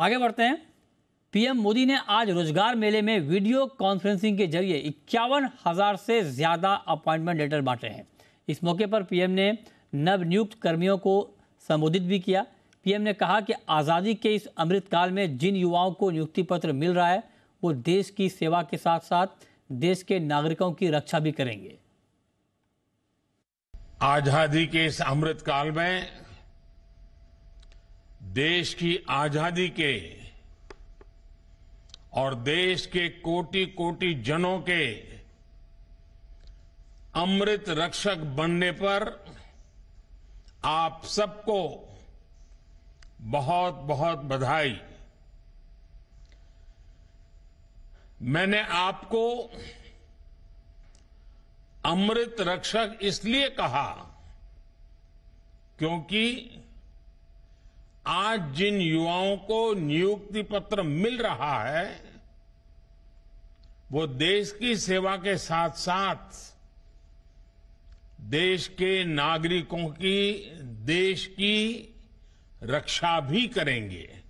आगे बढ़ते हैं पीएम मोदी ने आज रोजगार मेले में वीडियो कॉन्फ्रेंसिंग के जरिए इक्यावन हजार से ज़्यादा अपॉइंटमेंट लेटर बांटे हैं इस मौके पर पीएम ने नवनियुक्त कर्मियों को संबोधित भी किया पीएम ने कहा कि आज़ादी के इस अमृत काल में जिन युवाओं को नियुक्ति पत्र मिल रहा है वो देश की सेवा के साथ साथ देश के नागरिकों की रक्षा भी करेंगे आज़ादी के इस अमृत काल में देश की आजादी के और देश के कोटि कोटि जनों के अमृत रक्षक बनने पर आप सबको बहुत बहुत बधाई मैंने आपको अमृत रक्षक इसलिए कहा क्योंकि आज जिन युवाओं को नियुक्ति पत्र मिल रहा है वो देश की सेवा के साथ साथ देश के नागरिकों की देश की रक्षा भी करेंगे